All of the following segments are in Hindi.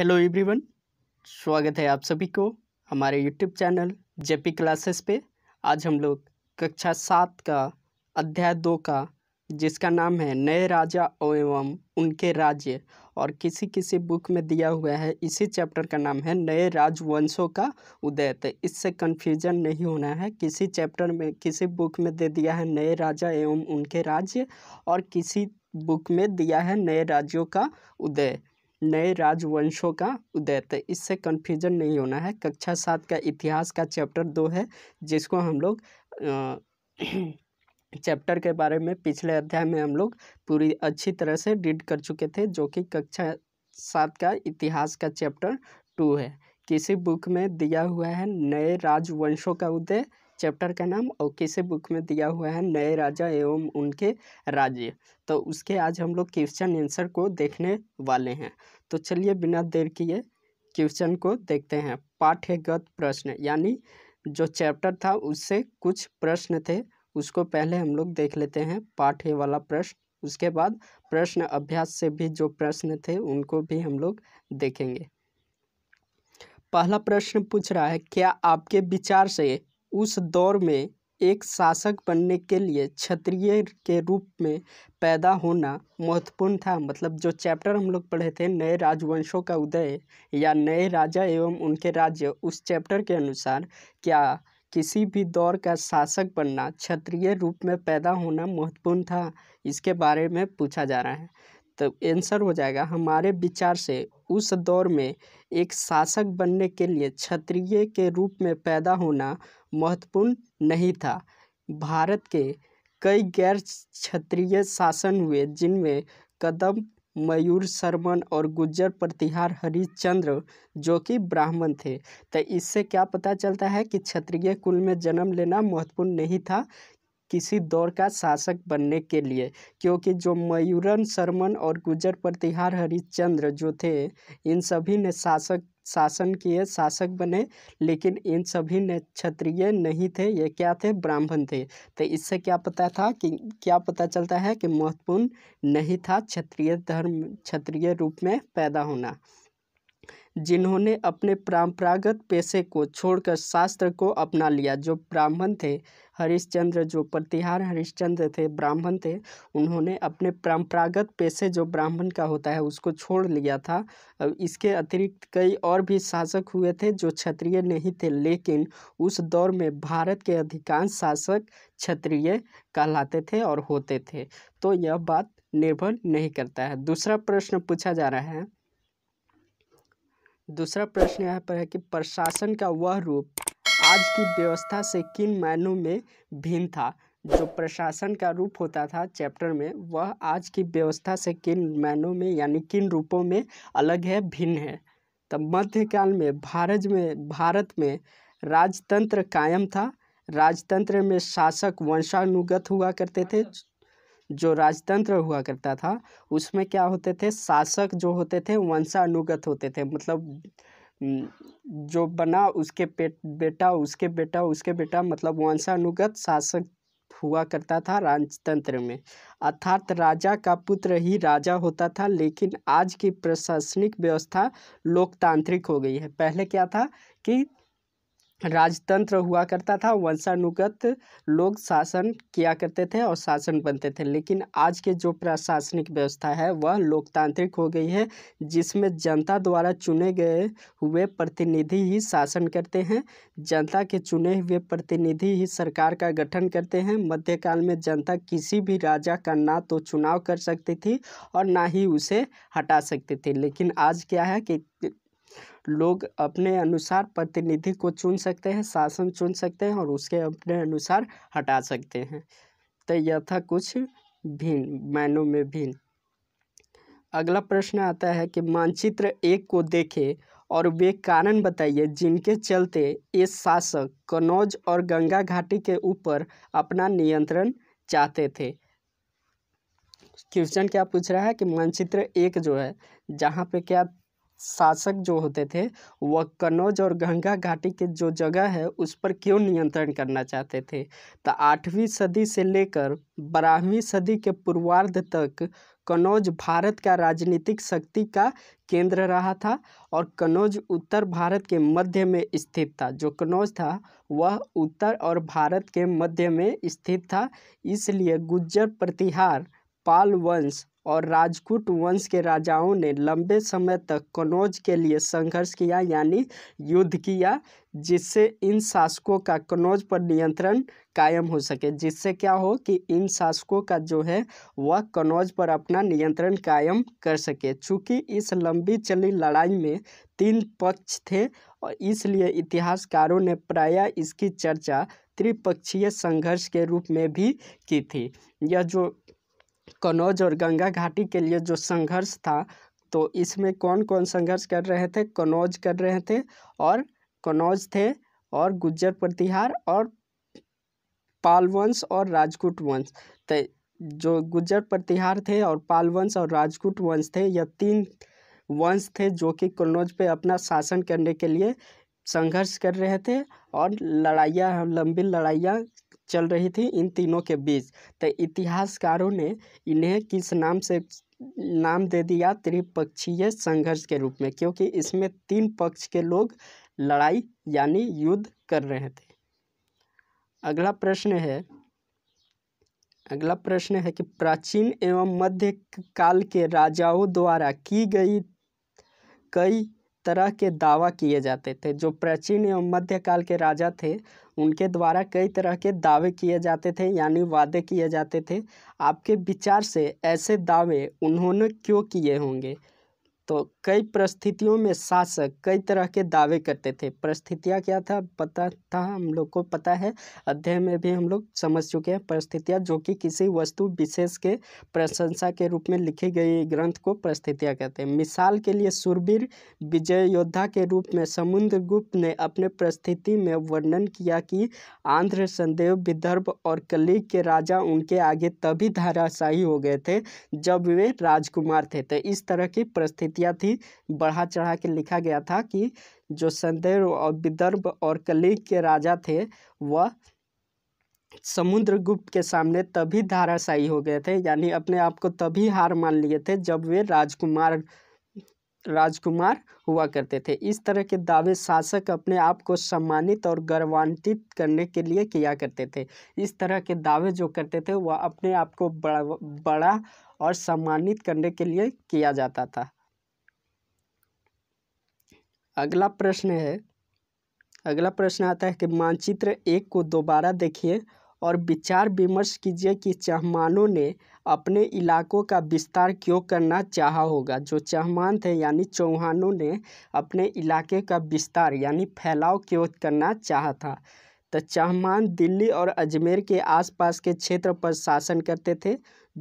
हेलो एवरीवन स्वागत है आप सभी को हमारे यूट्यूब चैनल जेपी क्लासेस पे आज हम लोग कक्षा सात का अध्याय दो का जिसका नाम है नए राजा एवं उनके राज्य और किसी किसी बुक में दिया हुआ है इसी चैप्टर का नाम है नए राजवंशों का उदय तो इससे कन्फ्यूजन नहीं होना है किसी चैप्टर में किसी बुक में दे दिया है नए राजा एवं उनके राज्य और किसी बुक में दिया है नए राज्यों का उदय नए राजवंशों का उदय तो इससे कन्फ्यूजन नहीं होना है कक्षा सात का इतिहास का चैप्टर दो है जिसको हम लोग चैप्टर के बारे में पिछले अध्याय में हम लोग पूरी अच्छी तरह से रीड कर चुके थे जो कि कक्षा सात का इतिहास का चैप्टर टू है किसी बुक में दिया हुआ है नए राजवंशों का उदय चैप्टर का नाम और किसे बुक में दिया हुआ है नए राजा एवं उनके राज्य तो उसके आज हम लोग क्वेश्चन आंसर को देखने वाले हैं तो चलिए बिना देर किए क्वेश्चन को देखते हैं पाठ्यगत प्रश्न यानी जो चैप्टर था उससे कुछ प्रश्न थे उसको पहले हम लोग देख लेते हैं पाठ्य वाला प्रश्न उसके बाद प्रश्न अभ्यास से भी जो प्रश्न थे उनको भी हम लोग देखेंगे पहला प्रश्न पूछ रहा है क्या आपके विचार से उस दौर में एक शासक बनने के लिए क्षत्रिय के रूप में पैदा होना महत्वपूर्ण था मतलब जो चैप्टर हम लोग पढ़े थे नए राजवंशों का उदय या नए राजा एवं उनके राज्य उस चैप्टर के अनुसार क्या किसी भी दौर का शासक बनना क्षत्रिय रूप में पैदा होना महत्वपूर्ण था इसके बारे में पूछा जा रहा है तो आंसर हो जाएगा हमारे विचार से उस दौर में एक शासक बनने के लिए क्षत्रिय के रूप में पैदा होना महत्वपूर्ण नहीं था भारत के कई गैर क्षत्रिय शासन हुए जिनमें कदम मयूर शर्मन और गुज्जर प्रतिहार हरिश्चंद्र जो कि ब्राह्मण थे तो इससे क्या पता चलता है कि क्षत्रिय कुल में जन्म लेना महत्वपूर्ण नहीं था किसी दौर का शासक बनने के लिए क्योंकि जो मयूरन शर्मन और गुजर प्रतिहार हरिश्चंद्र जो थे इन सभी ने शासक शासन किए शासक बने लेकिन इन सभी ने क्षत्रिय नहीं थे ये क्या थे ब्राह्मण थे तो इससे क्या पता था कि क्या पता चलता है कि महत्वपूर्ण नहीं था क्षत्रिय धर्म क्षत्रिय रूप में पैदा होना जिन्होंने अपने परम्परागत पेशे को छोड़कर शास्त्र को अपना लिया जो ब्राह्मण थे हरिश्चंद्र जो प्रतिहार हरिश्चंद्र थे ब्राह्मण थे उन्होंने अपने परम्परागत पेशे जो ब्राह्मण का होता है उसको छोड़ लिया था अब इसके अतिरिक्त कई और भी शासक हुए थे जो क्षत्रिय नहीं थे लेकिन उस दौर में भारत के अधिकांश शासक क्षत्रिय कहलाते थे और होते थे तो यह बात निर्भर नहीं करता है दूसरा प्रश्न पूछा जा रहा है दूसरा प्रश्न यहाँ पर है कि प्रशासन का वह रूप आज की व्यवस्था से किन मायनों में भिन्न था जो प्रशासन का रूप होता था चैप्टर में वह आज की व्यवस्था से किन मायनों में यानी किन रूपों में अलग है भिन्न है तब मध्यकाल में भारत में भारत में राजतंत्र कायम था राजतंत्र में शासक वंशानुगत हुआ करते थे अच्छा। जो राजतंत्र हुआ करता था उसमें क्या होते थे शासक जो होते थे वंशानुगत होते थे मतलब जो बना उसके पेट बेटा उसके बेटा उसके बेटा मतलब वंशानुगत शासक हुआ करता था राजतंत्र में अर्थात राजा का पुत्र ही राजा होता था लेकिन आज की प्रशासनिक व्यवस्था लोकतांत्रिक हो गई है पहले क्या था कि राजतंत्र हुआ करता था वंशानुगत लोग शासन किया करते थे और शासन बनते थे लेकिन आज के जो प्रशासनिक व्यवस्था है वह लोकतांत्रिक हो गई है जिसमें जनता द्वारा चुने गए हुए प्रतिनिधि ही शासन करते हैं जनता के चुने हुए प्रतिनिधि ही सरकार का गठन करते हैं मध्यकाल में जनता किसी भी राजा का ना तो चुनाव कर सकती थी और ना ही उसे हटा सकती थी लेकिन आज क्या है कि लोग अपने अनुसार प्रतिनिधि को चुन सकते हैं शासन चुन सकते हैं और उसके अपने अनुसार हटा सकते हैं तो यह था कुछ भिन्न मैनों में भिन्न अगला प्रश्न आता है कि मानचित्र एक को देखें और वे कारण बताइए जिनके चलते ये शासक कनौज और गंगा घाटी के ऊपर अपना नियंत्रण चाहते थे क्वेश्चन क्या पूछ रहा है कि मानचित्र एक जो है जहाँ पे क्या शासक जो होते थे वह कन्नौज और गंगा घाटी के जो जगह है उस पर क्यों नियंत्रण करना चाहते थे तो आठवीं सदी से लेकर बारहवीं सदी के पूर्वार्ध तक कन्नौज भारत का राजनीतिक शक्ति का केंद्र रहा था और कन्नौज उत्तर भारत के मध्य में स्थित था जो कन्नौज था वह उत्तर और भारत के मध्य में स्थित था इसलिए गुज्जर प्रतिहार पाल वंश और राजकूट वंश के राजाओं ने लंबे समय तक कनौज के लिए संघर्ष किया यानी युद्ध किया जिससे इन शासकों का कनौज पर नियंत्रण कायम हो सके जिससे क्या हो कि इन शासकों का जो है वह कनौज पर अपना नियंत्रण कायम कर सके चूँकि इस लंबी चली लड़ाई में तीन पक्ष थे और इसलिए इतिहासकारों ने प्रायः इसकी चर्चा त्रिपक्षीय संघर्ष के रूप में भी की थी यह जो कन्नौज और गंगा घाटी के लिए जो संघर्ष था तो इसमें कौन कौन संघर्ष कर रहे थे कन्नौज कर रहे थे और कन्नौज थे और गुज्जर प्रतिहार और पाल वंश और राजकूट वंश तो जो गुज्जर प्रतिहार थे और पाल वंश और राजकूट वंश थे यह तीन वंश थे जो कि कन्नौज पे अपना शासन करने के लिए संघर्ष कर रहे थे और लड़ाइयाँ लंबी लड़ाइयाँ चल रही थी इन तीनों के बीच तो इतिहासकारों ने इन्हें किस नाम से नाम दे दिया त्रिपक्षीय संघर्ष के रूप में क्योंकि इसमें तीन पक्ष के लोग लड़ाई यानी युद्ध कर रहे थे अगला प्रश्न है अगला प्रश्न है कि प्राचीन एवं मध्य काल के राजाओं द्वारा की गई कई तरह के दावा किए जाते थे जो प्राचीन एवं मध्यकाल के राजा थे उनके द्वारा कई तरह के दावे किए जाते थे यानी वादे किए जाते थे आपके विचार से ऐसे दावे उन्होंने क्यों किए होंगे तो कई परिस्थितियों में शासक कई तरह के दावे करते थे परिस्थितियाँ क्या था पता था हम लोग को पता है अध्याय में भी हम लोग समझ चुके हैं परिस्थितियाँ जो कि किसी वस्तु विशेष के प्रशंसा के रूप में लिखी गई ग्रंथ को परिस्थितियाँ कहते हैं मिसाल के लिए सुरबीर विजय योद्धा के रूप में समुद्रगुप्त ने अपने परिस्थिति में वर्णन किया कि आंध्र संदेव विदर्भ और कलीग के राजा उनके आगे तभी धाराशाही हो गए थे जब वे राजकुमार थे तो इस तरह की परिस्थितियाँ थी ही बढ़ा चढ़ा के लिखा गया था कि जो संदेह और विदर्भ और कलिंग के राजा थे वह समुद्रगुप्त के सामने तभी धाराशाही हो गए थे यानी अपने आप को तभी हार मान लिए थे जब वे राजकुमार राजकुमार हुआ करते थे इस तरह के दावे शासक अपने आप को सम्मानित और गौरवान्वित करने के लिए किया करते थे इस तरह के दावे जो करते थे वह अपने आप को बड़ा बड़ा और सम्मानित करने के लिए किया जाता था अगला प्रश्न है अगला प्रश्न आता है कि मानचित्र एक को दोबारा देखिए और विचार विमर्श कीजिए कि चहमानों ने अपने इलाकों का विस्तार क्यों करना चाहा होगा जो चहमान थे यानी चौहानों ने अपने इलाके का विस्तार यानी फैलाव क्यों करना चाहा था तो चहमान दिल्ली और अजमेर के आसपास के क्षेत्र पर शासन करते थे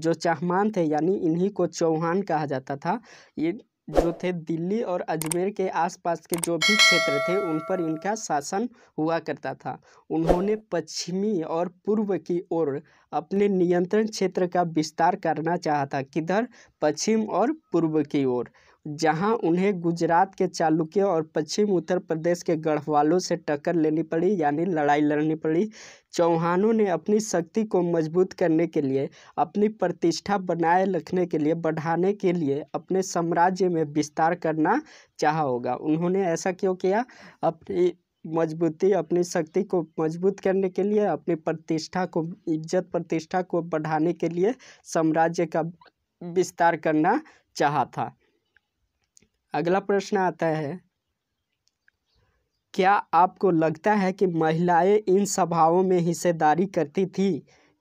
जो चहमान थे यानी इन्हीं को चौहान कहा जाता था ये जो थे दिल्ली और अजमेर के आसपास के जो भी क्षेत्र थे उन पर इनका शासन हुआ करता था उन्होंने पश्चिमी और पूर्व की ओर अपने नियंत्रण क्षेत्र का विस्तार करना चाहा था किधर पश्चिम और पूर्व की ओर जहां उन्हें गुजरात के चालुक्य और पश्चिम उत्तर प्रदेश के गढ़वालों से टक्कर लेनी पड़ी यानी लड़ाई लड़नी पड़ी चौहानों ने अपनी शक्ति को मजबूत करने के लिए अपनी प्रतिष्ठा बनाए रखने के लिए बढ़ाने के लिए अपने साम्राज्य में विस्तार करना चाहा होगा उन्होंने ऐसा क्यों किया अपनी मजबूती अपनी शक्ति को मजबूत करने के लिए अपनी प्रतिष्ठा को इज्जत प्रतिष्ठा को बढ़ाने के लिए साम्राज्य का विस्तार करना चाहा था अगला प्रश्न आता है क्या आपको लगता है कि महिलाएं इन सभाओं में हिस्सेदारी करती थी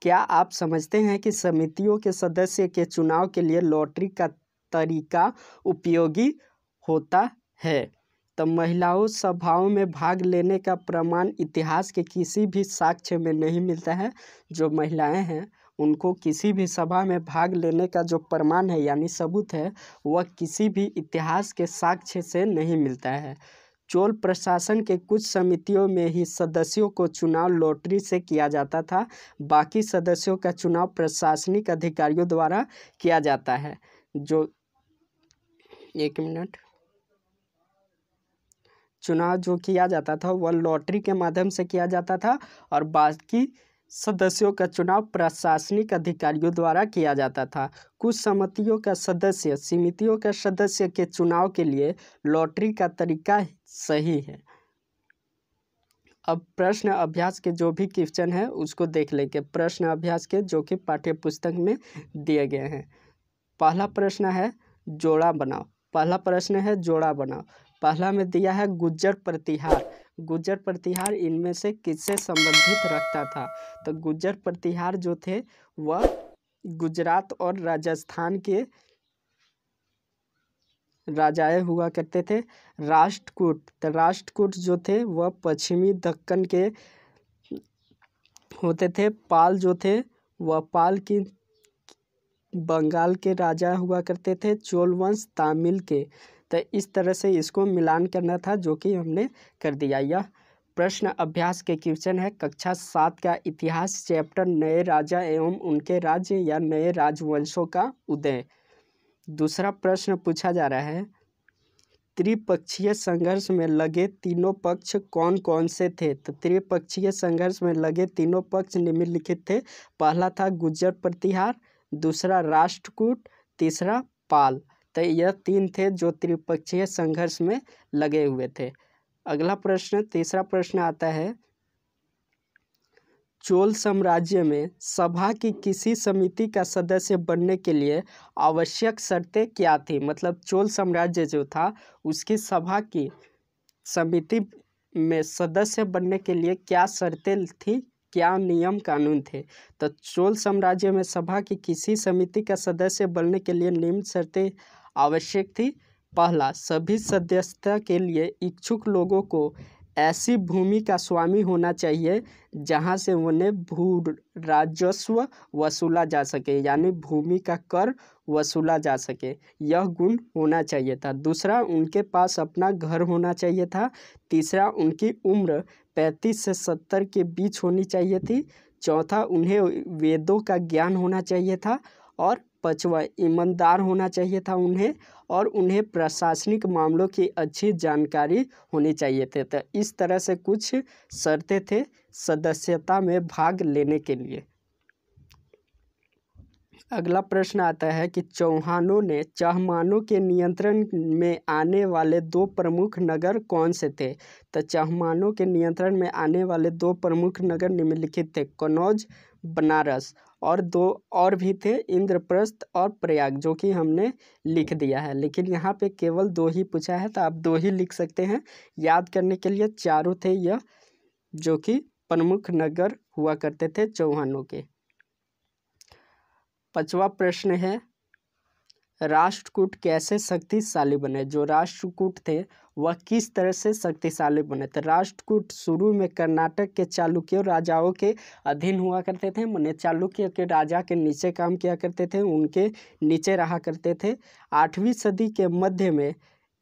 क्या आप समझते हैं कि समितियों के सदस्य के चुनाव के लिए लॉटरी का तरीका उपयोगी होता है तो महिलाओं सभाओं में भाग लेने का प्रमाण इतिहास के किसी भी साक्ष्य में नहीं मिलता है जो महिलाएं हैं उनको किसी भी सभा में भाग लेने का जो प्रमाण है यानी सबूत है वह किसी भी इतिहास के साक्ष्य से नहीं मिलता है चोल प्रशासन के कुछ समितियों में ही सदस्यों को चुनाव लॉटरी से किया जाता था बाकी सदस्यों का चुनाव प्रशासनिक अधिकारियों द्वारा किया जाता है जो एक मिनट चुनाव जो किया जाता था वह लॉटरी के माध्यम से किया जाता था और बाकी सदस्यों का चुनाव प्रशासनिक अधिकारियों द्वारा किया जाता था कुछ समितियों का सदस्य समितियों का सदस्य के चुनाव के लिए लॉटरी का तरीका सही है अब प्रश्न अभ्यास के जो भी क्वेश्चन है उसको देख लेंगे प्रश्न अभ्यास के जो कि पाठ्य पुस्तक में दिए गए हैं पहला प्रश्न है जोड़ा बनाओ पहला प्रश्न है जोड़ा बनाओ पहला में दिया है गुज्जर प्रतिहार गुज्जर प्रतिहार इनमें से किससे संबंधित रखता था तो गुज्जर प्रतिहार जो थे वह गुजरात और राजस्थान के राजाएं हुआ करते थे राष्ट्रकूट तो राष्ट्रकूट जो थे वह पश्चिमी दक्कन के होते थे पाल जो थे वह पाल की बंगाल के राजा हुआ करते थे चोल वंश तमिल के तो इस तरह से इसको मिलान करना था जो कि हमने कर दिया यह प्रश्न अभ्यास के क्वेश्चन है कक्षा सात का इतिहास चैप्टर नए राजा एवं उनके राज्य या नए राजवंशों का उदय दूसरा प्रश्न पूछा जा रहा है त्रिपक्षीय संघर्ष में लगे तीनों पक्ष कौन कौन से थे तो त्रिपक्षीय संघर्ष में लगे तीनों पक्ष निम्नलिखित थे पहला था गुज्जर प्रतिहार दूसरा राष्ट्रकूट तीसरा पाल तो यह तीन थे जो त्रिपक्षीय संघर्ष में लगे हुए थे अगला प्रश्न तीसरा प्रश्न आता है चोल साम्राज्य में सभा की किसी समिति का सदस्य बनने के लिए आवश्यक शर्तें क्या थी मतलब चोल साम्राज्य जो था उसकी सभा की समिति में सदस्य बनने के लिए क्या शर्तें थी क्या नियम कानून थे तो चोल साम्राज्य में सभा की किसी समिति का सदस्य बनने के लिए निम्न शर्तें आवश्यक थी पहला सभी सदस्यता के लिए इच्छुक लोगों को ऐसी भूमि का स्वामी होना चाहिए जहां से उन्हें भू राजस्व वसूला जा सके यानी भूमि का कर वसूला जा सके यह गुण होना चाहिए था दूसरा उनके पास अपना घर होना चाहिए था तीसरा उनकी उम्र पैंतीस से सत्तर के बीच होनी चाहिए थी चौथा उन्हें वेदों का ज्ञान होना चाहिए था और पचवा ईमानदार होना चाहिए था उन्हें और उन्हें प्रशासनिक मामलों की अच्छी जानकारी होनी चाहिए थे तो इस तरह से कुछ शर्तें थे सदस्यता में भाग लेने के लिए अगला प्रश्न आता है कि चौहानों ने चहमानों के नियंत्रण में आने वाले दो प्रमुख नगर कौन से थे तो चहमानों के नियंत्रण में आने वाले दो प्रमुख नगर निम्नलिखित थे कन्नौज बनारस और दो और भी थे इंद्रप्रस्थ और प्रयाग जो कि हमने लिख हम्म। दिया है लेकिन यहाँ पे केवल दो ही पूछा है तो आप दो ही लिख सकते हैं याद करने के लिए चारों थे यह जो कि प्रमुख नगर हुआ करते थे चौहानों के पांचवा प्रश्न है राष्ट्रकूट कैसे शक्तिशाली बने जो राष्ट्रकूट थे वह किस तरह से शक्तिशाली बने थे राष्ट्रकूट शुरू में कर्नाटक के चालुक्य राजाओं के अधीन हुआ करते थे मैंने चालुक्य के राजा के नीचे काम किया करते थे उनके नीचे रहा करते थे आठवीं सदी के मध्य में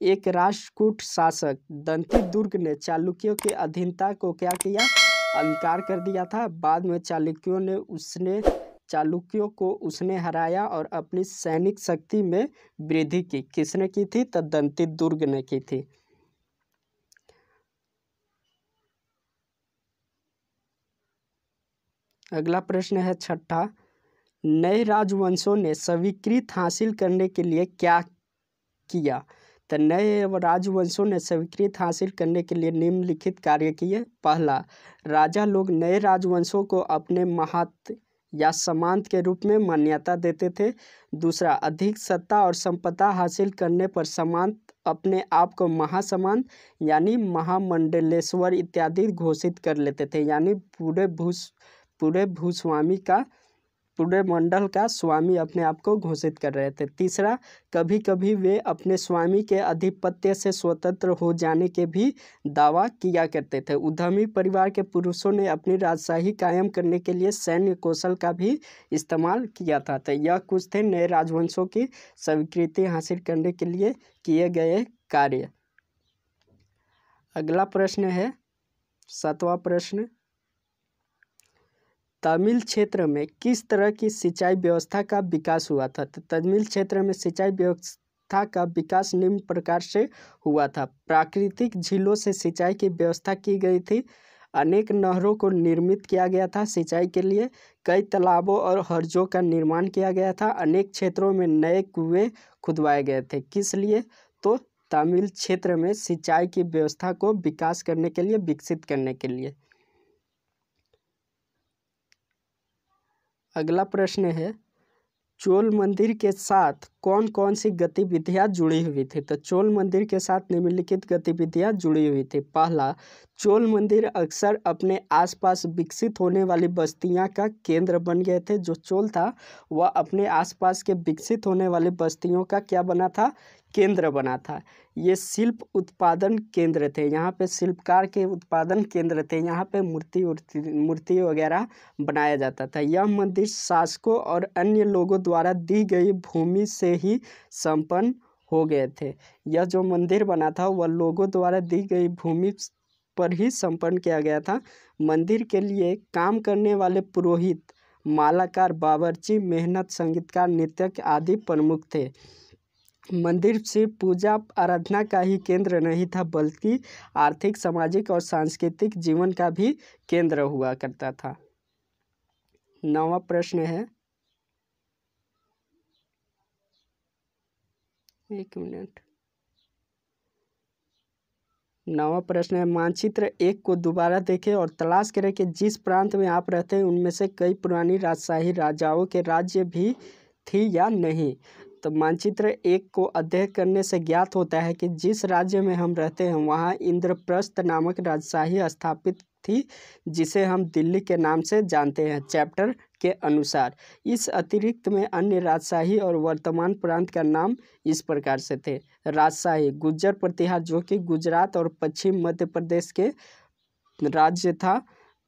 एक राष्ट्रकूट शासक दंती दुर्ग ने चालुक्यों की अधीनता को क्या किया अंकार कर दिया था बाद में चालुक्यों ने उसने चालुक्यों को उसने हराया और अपनी सैनिक शक्ति में वृद्धि की किसने की थी तदंती दुर्ग ने की थी अगला प्रश्न है छठा नए राजवंशों ने स्वीकृत हासिल करने के लिए क्या किया तो नए राजवंशों ने स्वीकृत हासिल करने के लिए निम्नलिखित कार्य किए पहला राजा लोग नए राजवंशों को अपने महत्व या समांत के रूप में मान्यता देते थे दूसरा अधिक सत्ता और संपदा हासिल करने पर समांत अपने आप को महासमांत यानी महामंडलेश्वर इत्यादि घोषित कर लेते थे यानी पूरे भूस पूरे भूस्वामी का पूरे मंडल का स्वामी अपने आप को घोषित कर रहे थे तीसरा कभी कभी वे अपने स्वामी के आधिपत्य से स्वतंत्र हो जाने के भी दावा किया करते थे उद्यमी परिवार के पुरुषों ने अपनी राजशाही कायम करने के लिए सैन्य कौशल का भी इस्तेमाल किया था तो यह कुछ थे नए राजवंशों की स्वीकृति हासिल करने के लिए किए गए कार्य अगला प्रश्न है सातवां प्रश्न तमिल क्षेत्र में किस तरह की सिंचाई व्यवस्था का विकास हुआ था तो तमिल क्षेत्र में सिंचाई व्यवस्था का विकास निम्न प्रकार से हुआ था प्राकृतिक झीलों से सिंचाई की व्यवस्था की गई थी अनेक नहरों को निर्मित किया गया था सिंचाई के लिए कई तालाबों और हर्जों का निर्माण किया गया था अनेक क्षेत्रों में नए कुएं खुदवाए गए थे किस लिए तो तमिल क्षेत्र में सिंचाई की व्यवस्था को विकास करने के लिए विकसित करने के लिए अगला प्रश्न है चोल मंदिर के साथ कौन कौन सी गतिविधियां जुड़ी हुई थी तो चोल मंदिर के साथ निम्नलिखित गतिविधियां जुड़ी हुई थी पहला चोल मंदिर अक्सर अपने आसपास विकसित होने वाली बस्तियां का केंद्र बन गए थे जो चोल था वह अपने आसपास के विकसित होने वाली बस्तियों का क्या बना था केंद्र बना था ये शिल्प उत्पादन केंद्र थे यहाँ पे शिल्पकार के उत्पादन केंद्र थे यहाँ पे मूर्ति मूर्ति वगैरह बनाया जाता था यह मंदिर शासकों और अन्य लोगों द्वारा दी गई भूमि से ही संपन्न हो गए थे यह जो मंदिर बना था वह लोगों द्वारा दी गई भूमि पर ही संपन्न किया गया था मंदिर के लिए काम करने वाले पुरोहित मालाकार बावर्ची मेहनत संगीतकार नृत्यक आदि प्रमुख थे मंदिर सिर्फ पूजा आराधना का ही केंद्र नहीं था बल्कि आर्थिक सामाजिक और सांस्कृतिक जीवन का भी केंद्र हुआ करता था नवा प्रश्न है एक मिनट नवा प्रश्न है मानचित्र एक को दोबारा देखें और तलाश करें कि जिस प्रांत में आप रहते हैं उनमें से कई पुरानी राजशाही राजाओं के राज्य भी थी या नहीं तो मानचित्र एक को अध्ययन करने से ज्ञात होता है कि जिस राज्य में हम रहते हैं वहाँ इंद्रप्रस्थ नामक राजशाही स्थापित थी जिसे हम दिल्ली के नाम से जानते हैं चैप्टर के अनुसार इस अतिरिक्त में अन्य राजशाही और वर्तमान प्रांत का नाम इस प्रकार से थे राजशाही गुज्जर प्रतिहार जो कि गुजरात और पश्चिम मध्य प्रदेश के राज्य था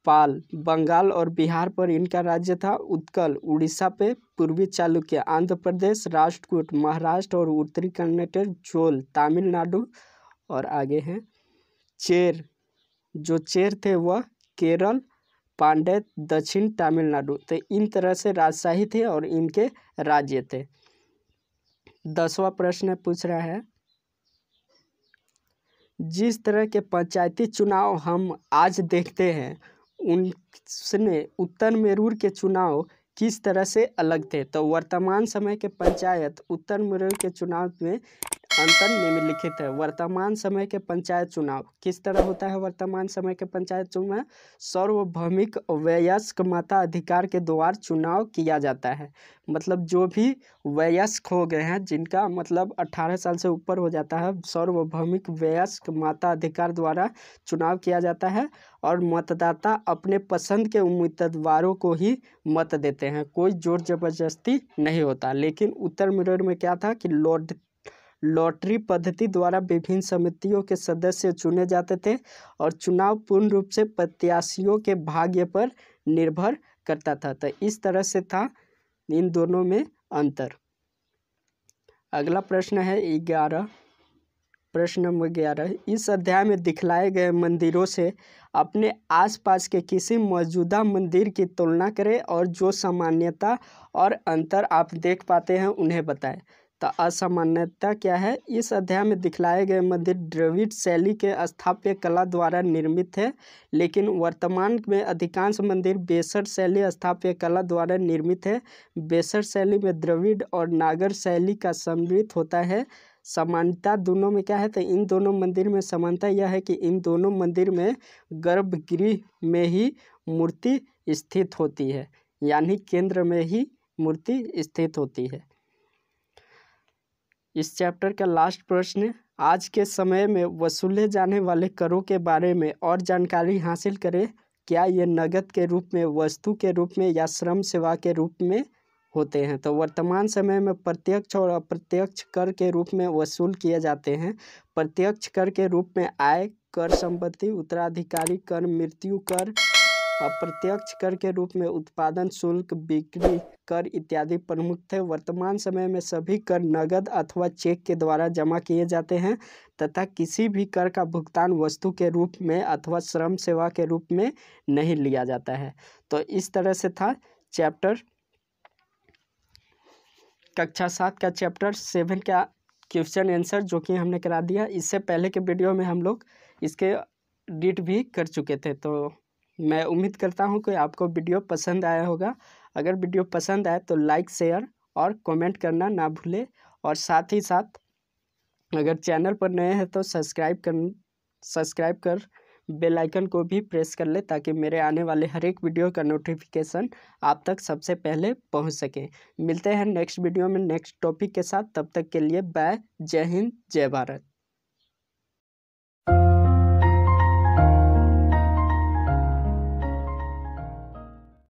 पाल बंगाल और बिहार पर इनका राज्य था उत्कल उड़ीसा पे पूर्वी चालुक्य आंध्र प्रदेश राष्ट्रकूट महाराष्ट्र और उत्तरी कर्नाटक चोल तमिलनाडु और आगे हैं चेर जो चेर थे वह केरल पांडे दक्षिण तमिलनाडु तो इन तरह से राजशाही थे और इनके राज्य थे दसवा प्रश्न पूछ रहा है जिस तरह के पंचायती चुनाव हम आज देखते हैं उनने उत्तर मेरूर के चुनाव किस तरह से अलग थे तो वर्तमान समय के पंचायत उत्तर मेरूर के चुनाव में अंतर निम्नलिखित है वर्तमान समय के पंचायत चुनाव किस तरह होता है वर्तमान समय के पंचायत चुनाव सार्वभौमिक वयस्क माता अधिकार के द्वार चुनाव किया जाता है मतलब जो भी वयस्क हो गए हैं जिनका मतलब अट्ठारह साल से ऊपर हो जाता है सार्वभौमिक वयस्क माता अधिकार द्वारा चुनाव किया जाता है और मतदाता अपने पसंद के उम्मीदवारों को ही मत देते हैं कोई जोर जबरदस्ती नहीं होता लेकिन उत्तर मिरर में क्या था कि लॉर्ड लॉटरी पद्धति द्वारा विभिन्न समितियों के सदस्य चुने जाते थे और चुनाव पूर्ण रूप से प्रत्याशियों के भाग्य पर निर्भर करता था तो इस तरह से था इन दोनों में अंतर अगला प्रश्न है ग्यारह प्रश्न नंबर ग्यारह इस अध्याय में दिखलाए गए मंदिरों से अपने आसपास के किसी मौजूदा मंदिर की तुलना करें और जो सामान्यता और अंतर आप देख पाते हैं उन्हें बताएं तो असामान्यता क्या है इस अध्याय में दिखलाए गए मंदिर द्रविड़ शैली के स्थापित कला द्वारा निर्मित है लेकिन वर्तमान में अधिकांश मंदिर बेसर शैली स्थापित कला द्वारा निर्मित है बेसर शैली में द्रविड़ और नागर शैली का सम्मिलित होता है समानता दोनों में क्या है तो इन दोनों मंदिर में समानता यह है कि इन दोनों मंदिर में गर्भगृह में ही मूर्ति स्थित होती है यानी केंद्र में ही मूर्ति स्थित होती है इस चैप्टर का लास्ट प्रश्न आज के समय में वसूले जाने वाले करों के बारे में और जानकारी हासिल करें क्या ये नगद के रूप में वस्तु के रूप में या श्रम सेवा के रूप में होते हैं तो वर्तमान समय में प्रत्यक्ष और अप्रत्यक्ष कर के रूप में वसूल किए जाते हैं प्रत्यक्ष कर के रूप में आय कर संपत्ति उत्तराधिकारी कर मृत्यु कर अप्रत्यक्ष कर के रूप में उत्पादन शुल्क बिक्री कर इत्यादि प्रमुख थे वर्तमान समय में सभी कर नगद अथवा चेक के द्वारा जमा किए जाते हैं तथा किसी भी कर का भुगतान वस्तु के रूप में अथवा श्रम सेवा के रूप में नहीं लिया जाता है तो इस तरह से था चैप्टर कक्षा सात का चैप्टर सेवन का क्वेश्चन आंसर जो कि हमने करा दिया इससे पहले के वीडियो में हम लोग इसके डिट भी कर चुके थे तो मैं उम्मीद करता हूँ कि आपको वीडियो पसंद आया होगा अगर वीडियो पसंद आए तो लाइक शेयर और कमेंट करना ना भूलें और साथ ही साथ अगर चैनल पर नए हैं तो सब्सक्राइब कर सब्सक्राइब कर बेल आइकन को भी प्रेस कर ले ताकि मेरे आने वाले हर एक वीडियो का नोटिफिकेशन आप तक सबसे पहले पहुंच सके मिलते हैं नेक्स्ट वीडियो में नेक्स्ट टॉपिक के साथ तब तक के लिए बाय जय हिंद जय भारत